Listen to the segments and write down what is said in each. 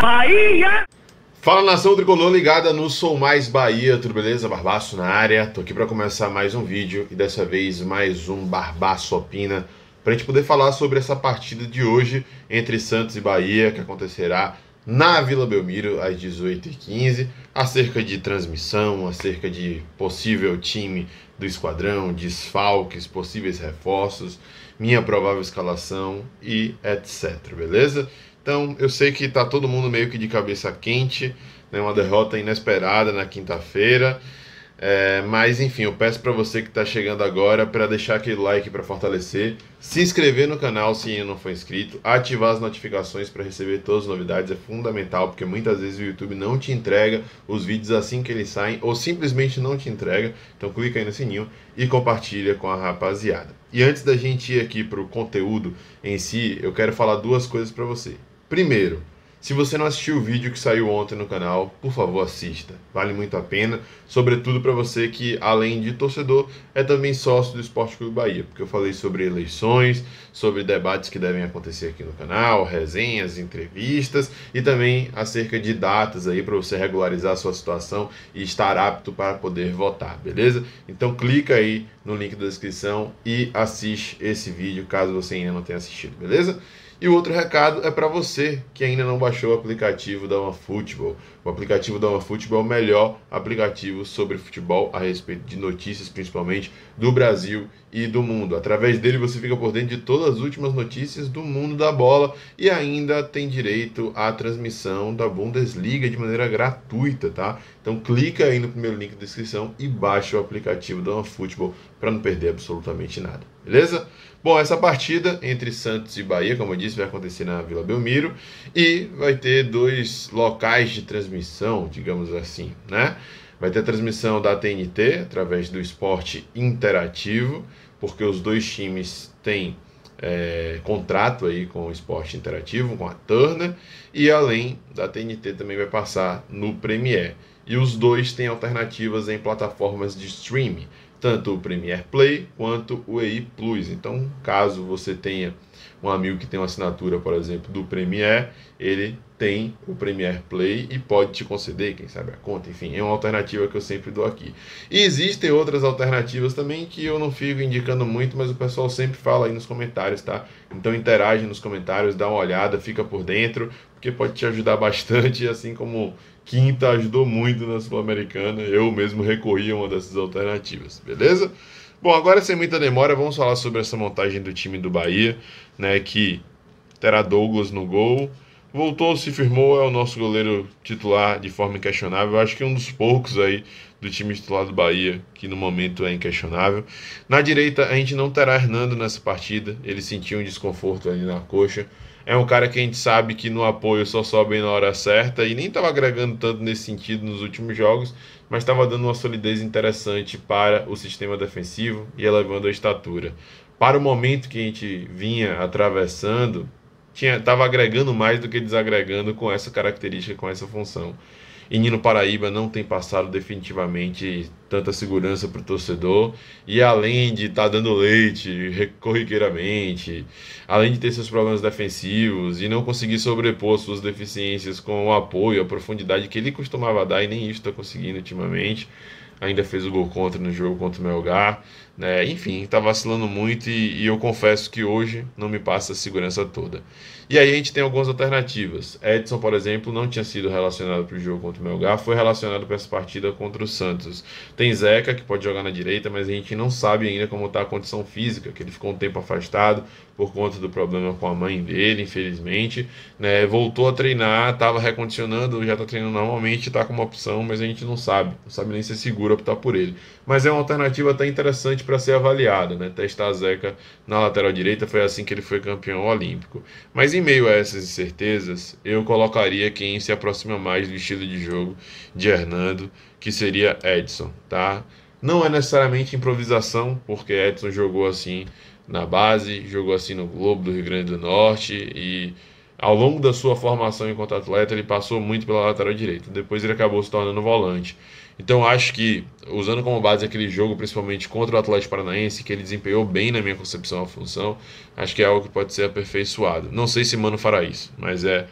Bahia! Fala nação tricolor ligada no Sou Mais Bahia, tudo beleza? Barbaço na área, tô aqui para começar mais um vídeo e dessa vez mais um Barbaço Opina para a gente poder falar sobre essa partida de hoje entre Santos e Bahia que acontecerá na Vila Belmiro às 18h15, acerca de transmissão, acerca de possível time do esquadrão, desfalques, possíveis reforços, minha provável escalação e etc, beleza? Então, eu sei que tá todo mundo meio que de cabeça quente, né, uma derrota inesperada na quinta-feira. É, mas enfim, eu peço para você que está chegando agora para deixar aquele like para fortalecer, se inscrever no canal se ainda não for inscrito, ativar as notificações para receber todas as novidades é fundamental porque muitas vezes o YouTube não te entrega os vídeos assim que eles saem ou simplesmente não te entrega. Então clica aí no sininho e compartilha com a rapaziada. E antes da gente ir aqui para o conteúdo em si, eu quero falar duas coisas para você. Primeiro, se você não assistiu o vídeo que saiu ontem no canal, por favor assista, vale muito a pena, sobretudo para você que, além de torcedor, é também sócio do Esporte Clube Bahia, porque eu falei sobre eleições, sobre debates que devem acontecer aqui no canal, resenhas, entrevistas e também acerca de datas aí para você regularizar a sua situação e estar apto para poder votar, beleza? Então clica aí no link da descrição e assiste esse vídeo caso você ainda não tenha assistido, beleza? E o outro recado é para você que ainda não baixou o aplicativo da OneFootball. O aplicativo da OneFootball é o melhor aplicativo sobre futebol a respeito de notícias, principalmente do Brasil e do mundo. Através dele você fica por dentro de todas as últimas notícias do mundo da bola e ainda tem direito à transmissão da Bundesliga de maneira gratuita, tá? Então clica aí no primeiro link da descrição e baixa o aplicativo da OneFootball para não perder absolutamente nada. Beleza? Bom, essa partida entre Santos e Bahia, como eu disse, vai acontecer na Vila Belmiro e vai ter dois locais de transmissão, digamos assim, né? Vai ter a transmissão da TNT através do esporte interativo, porque os dois times têm é, contrato aí com o esporte interativo, com a Turner, e além da TNT também vai passar no Premiere. E os dois têm alternativas em plataformas de streaming tanto o Premiere Play quanto o EI Plus. Então, caso você tenha um amigo que tem uma assinatura, por exemplo, do Premiere, ele tem o Premiere Play e pode te conceder, quem sabe, a conta. Enfim, é uma alternativa que eu sempre dou aqui. E existem outras alternativas também que eu não fico indicando muito, mas o pessoal sempre fala aí nos comentários, tá? Então interage nos comentários, dá uma olhada, fica por dentro, porque pode te ajudar bastante, assim como Quinta ajudou muito na Sul-Americana. Eu mesmo recorri a uma dessas alternativas, beleza? Bom, agora sem muita demora, vamos falar sobre essa montagem do time do Bahia, né? Que terá Douglas no gol. Voltou, se firmou, é o nosso goleiro titular de forma inquestionável. acho que é um dos poucos aí do time titular do Bahia, que no momento é inquestionável. Na direita, a gente não terá Hernando nessa partida. Ele sentiu um desconforto ali na coxa. É um cara que a gente sabe que no apoio só sobe na hora certa e nem estava agregando tanto nesse sentido nos últimos jogos, mas estava dando uma solidez interessante para o sistema defensivo e elevando a estatura. Para o momento que a gente vinha atravessando, estava agregando mais do que desagregando com essa característica, com essa função. Em Nino Paraíba não tem passado definitivamente tanta segurança para o torcedor. E além de estar tá dando leite corriqueiramente, além de ter seus problemas defensivos e não conseguir sobrepor suas deficiências com o apoio, a profundidade que ele costumava dar, e nem isso está conseguindo ultimamente ainda fez o gol contra no jogo contra o Melgar. Né? Enfim, está vacilando muito e, e, eu confesso que hoje não me passa a segurança toda. E aí a gente tem algumas alternativas. Edson, por exemplo, não tinha sido relacionado para o jogo contra o Melgar, foi relacionado para essa partida contra o Santos. Tem Zeca, que pode jogar na direita, mas a gente não sabe ainda como está a condição física, que ele ficou um tempo afastado por conta do problema com a mãe dele, infelizmente. Né? Voltou a treinar, estava recondicionando, já está treinando normalmente, está com uma opção, mas a gente não sabe, não sabe nem se é seguro optar por ele. Mas é uma alternativa até interessante importante para ser avaliado, né? Testar Zeca na lateral direita foi assim que ele foi campeão olímpico. Mas em meio a essas incertezas, eu colocaria quem se aproxima mais do estilo de jogo de Hernando, que seria Edson, tá? Não é necessariamente improvisação, porque Edson jogou assim na base, jogou assim no Globo do Rio Grande do Norte e ao longo da sua formação enquanto atleta, ele passou muito pela lateral direita. Depois ele acabou se tornando volante. Então acho que, usando como base aquele jogo, principalmente contra o Atlético Paranaense, que ele desempenhou bem na minha concepção a função, acho que é algo que pode ser aperfeiçoado. Não sei se Mano fará isso, mas é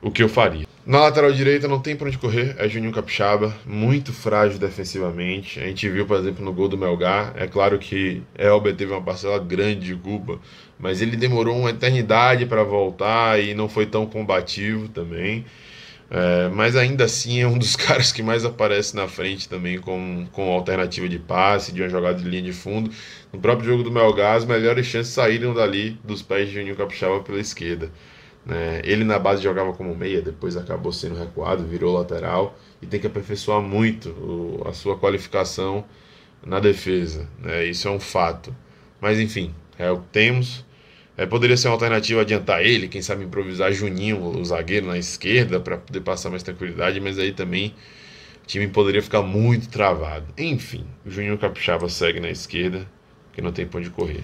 o que eu faria. Na lateral direita não tem para onde correr, é Juninho Capixaba, muito frágil defensivamente. A gente viu, por exemplo, no gol do Melgar. É claro que Elber teve uma parcela grande de Cuba, mas ele demorou uma eternidade para voltar e não foi tão combativo também. É, mas ainda assim é um dos caras que mais aparece na frente também com, com alternativa de passe, de uma jogada de linha de fundo. No próprio jogo do Melgar, as melhores chances saíram dali dos pés de Juninho Capixaba pela esquerda. Né? Ele na base jogava como meia, depois acabou sendo recuado, virou lateral e tem que aperfeiçoar muito o, a sua qualificação na defesa. Né? Isso é um fato. Mas enfim, é o que temos. É, poderia ser uma alternativa adiantar ele, quem sabe improvisar Juninho, o zagueiro na esquerda, para poder passar mais tranquilidade, mas aí também o time poderia ficar muito travado. Enfim, o Juninho Capixaba segue na esquerda, que não tem ponto de correr.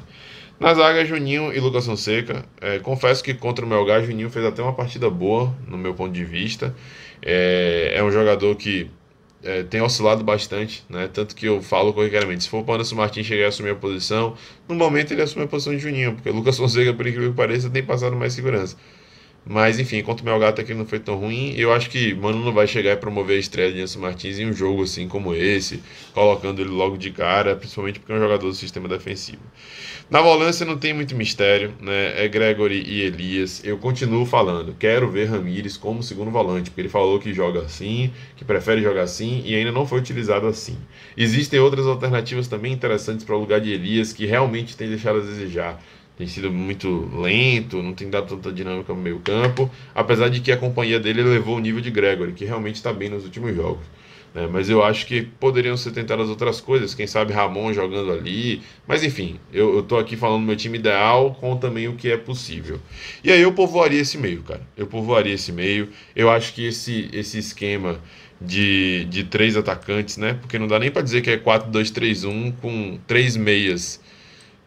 Na zaga, Juninho e Lucas Fonseca. É, confesso que contra o Melgar, Juninho fez até uma partida boa, no meu ponto de vista. É, é um jogador que é, tem oscilado bastante, né? Tanto que eu falo corriqueiramente, se for para o Anderson Martins chegar a assumir a posição, no momento ele assume a posição de Juninho, porque o Lucas Fonseca, por incrível que pareça, tem passado mais segurança. Mas enfim, enquanto o Melgar aqui não foi tão ruim. Eu acho que Mano não vai chegar e promover a estreia de Anson Martins em um jogo assim como esse, colocando ele logo de cara, principalmente porque é um jogador do sistema defensivo. Na volância não tem muito mistério, né? É Gregory e Elias. Eu continuo falando, quero ver Ramires como segundo volante, porque ele falou que joga assim, que prefere jogar assim e ainda não foi utilizado assim. Existem outras alternativas também interessantes para o lugar de Elias que realmente tem deixado a desejar tem sido muito lento, não tem dado tanta dinâmica no meio campo, apesar de que a companhia dele elevou o nível de Gregory, que realmente está bem nos últimos jogos. Né? Mas eu acho que poderiam ser tentadas outras coisas, quem sabe Ramon jogando ali, mas enfim, eu estou aqui falando meu time ideal com também o que é possível. E aí eu povoaria esse meio, cara, eu povoaria esse meio, eu acho que esse, esse esquema de, de três atacantes, né? Porque não dá nem para dizer que é 4-2-3-1 com três meias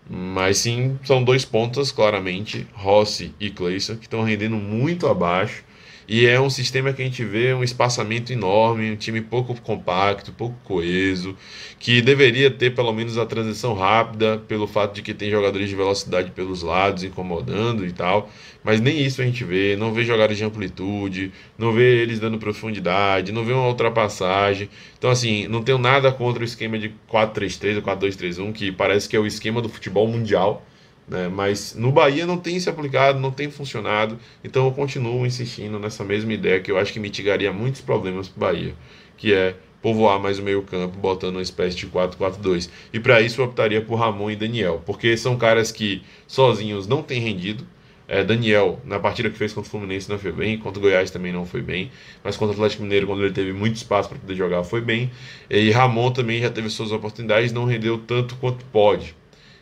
mas sim, são dois pontos claramente, Rossi e Clayson que estão rendendo muito abaixo e é um sistema que a gente vê um espaçamento enorme, um time pouco compacto, pouco coeso, que deveria ter pelo menos a transição rápida, pelo fato de que tem jogadores de velocidade pelos lados incomodando e tal, mas nem isso a gente vê, não vê jogadores de amplitude, não vê eles dando profundidade, não vê uma ultrapassagem. Então assim, não tenho nada contra o esquema de 4-3-3 ou 4-2-3-1, que parece que é o esquema do futebol mundial né? Mas no Bahia não tem se aplicado, não tem funcionado, então eu continuo insistindo nessa mesma ideia que eu acho que mitigaria muitos problemas para o Bahia, que é povoar mais o meio-campo botando uma espécie de 4-4-2. E para isso eu optaria por Ramon e Daniel, porque são caras que sozinhos não têm rendido. É, Daniel, na partida que fez contra o Fluminense, não foi bem, contra o Goiás também não foi bem, mas contra o Atlético Mineiro, quando ele teve muito espaço para poder jogar, foi bem. E Ramon também já teve suas oportunidades, não rendeu tanto quanto pode.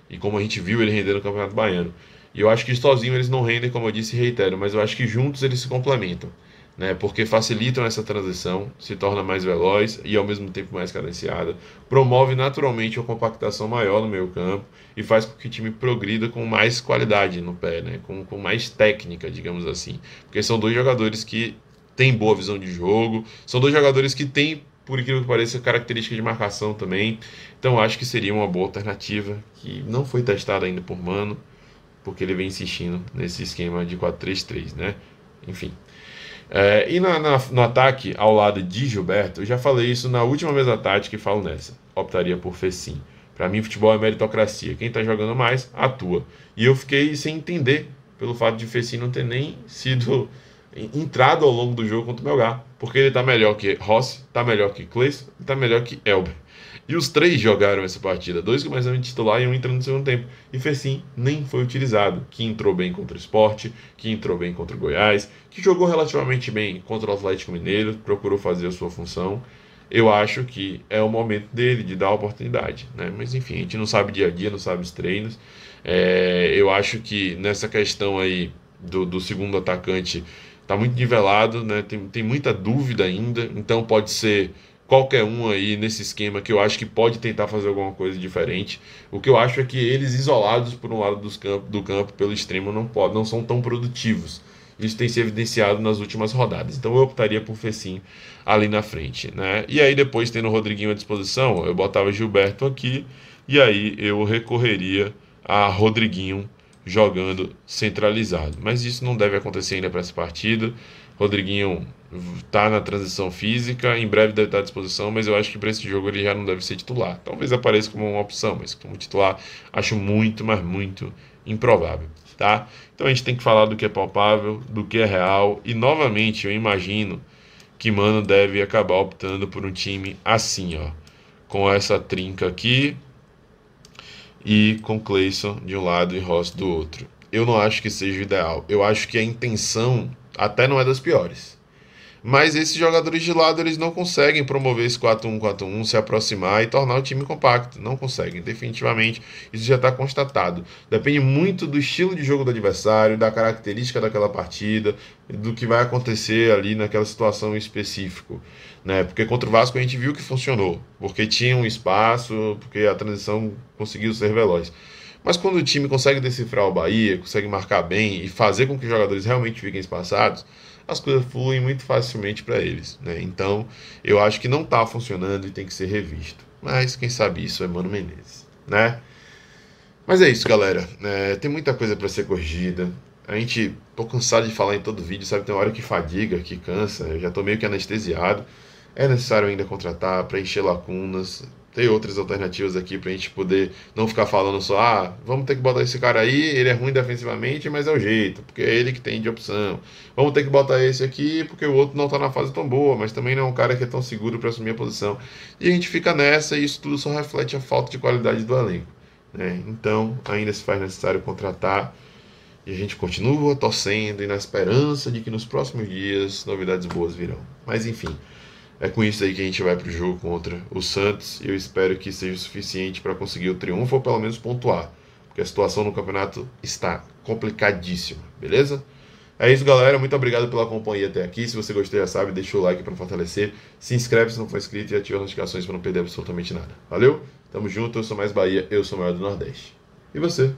E como a gente viu ele render no Campeonato Baiano. E eu acho que sozinho eles não rendem, como eu disse e reitero, mas eu acho que juntos eles se complementam, né? Porque facilitam essa transição, se torna mais veloz e ao mesmo tempo mais cadenciada, promove naturalmente uma compactação maior no meio campo e faz com que o time progrida com mais qualidade no pé, né? Com, com mais técnica, digamos assim. Porque são dois jogadores que têm boa visão de jogo, são dois jogadores que têm por aquilo que pareça, é característica de marcação também. Então acho que seria uma boa alternativa, que não foi testada ainda por Mano, porque ele vem insistindo nesse esquema de 4-3-3, né? Enfim. É, e na, na, no ataque, ao lado de Gilberto, eu já falei isso na última mesa tática e falo nessa. Optaria por Fecim. Para mim, futebol é meritocracia. Quem está jogando mais, atua. E eu fiquei sem entender, pelo fato de Fecim não ter nem sido entrado ao longo do jogo contra o Melgar, porque ele está melhor que Rossi, está melhor que Cleison, está melhor que Elber. E os três jogaram essa partida, dois começaram de titular e um entrando no segundo tempo. E Fecim nem foi utilizado, que entrou bem contra o esporte, que entrou bem contra o Goiás, que jogou relativamente bem contra o Atlético Mineiro, procurou fazer a sua função. Eu acho que é o momento dele de dar a oportunidade, né? Mas enfim, a gente não sabe dia a dia, não sabe os treinos. É, eu acho que nessa questão aí do, do segundo atacante Está muito nivelado, né? tem, tem muita dúvida ainda. Então pode ser qualquer um aí nesse esquema que eu acho que pode tentar fazer alguma coisa diferente. O que eu acho é que eles isolados por um lado dos campo, do campo pelo extremo não podem, não são tão produtivos. Isso tem se evidenciado nas últimas rodadas. Então eu optaria por Fecim ali na frente, né? E aí depois tendo o Rodriguinho à disposição, eu botava Gilberto aqui e aí eu recorreria a Rodriguinho jogando centralizado. Mas isso não deve acontecer ainda para essa partida. Rodriguinho está na transição física, em breve deve estar à disposição, mas eu acho que para esse jogo ele já não deve ser titular. Talvez apareça como uma opção, mas como titular acho muito, mas muito improvável, tá? Então a gente tem que falar do que é palpável, do que é real e novamente eu imagino que Mano deve acabar optando por um time assim, ó, com essa trinca aqui, e com Clayson de um lado e Ross do outro. Eu não acho que seja o ideal. Eu acho que a intenção até não é das piores mas esses jogadores de lado eles não conseguem promover esse 4-1-4-1, se aproximar e tornar o time compacto. Não conseguem, definitivamente, isso já está constatado. Depende muito do estilo de jogo do adversário, da característica daquela partida, do que vai acontecer ali naquela situação específica. Né? Porque contra o Vasco a gente viu que funcionou, porque tinha um espaço, porque a transição conseguiu ser veloz. Mas quando o time consegue decifrar o Bahia, consegue marcar bem e fazer com que os jogadores realmente fiquem espaçados, as coisas fluem muito facilmente para eles. Né? Então, eu acho que não está funcionando e tem que ser revisto. Mas quem sabe isso é Mano Menezes, né? Mas é isso, galera. É, tem muita coisa para ser corrigida. A gente, tô cansado de falar em todo vídeo, sabe? Tem uma hora que fadiga, que cansa. Eu já tô meio que anestesiado. É necessário ainda contratar, para encher lacunas, tem outras alternativas aqui para a gente poder não ficar falando só, ah, vamos ter que botar esse cara aí, ele é ruim defensivamente, mas é o jeito, porque é ele que tem de opção. Vamos ter que botar esse aqui, porque o outro não está na fase tão boa, mas também não é um cara que é tão seguro para assumir a posição. E a gente fica nessa e isso tudo só reflete a falta de qualidade do elenco. Né? Então, ainda se faz necessário contratar e a gente continua torcendo e na esperança de que nos próximos dias novidades boas virão. Mas enfim. É com isso aí que a gente vai para o jogo contra o Santos e eu espero que seja suficiente para conseguir o triunfo ou pelo menos pontuar, porque a situação no campeonato está complicadíssima, beleza? É isso, galera. Muito obrigado pela companhia até aqui. Se você gostou, já sabe, deixa o like para fortalecer. Se inscreve se não for inscrito e ativa as notificações para não perder absolutamente nada. Valeu? Tamo junto. Eu sou mais Bahia, eu sou maior do Nordeste. E você?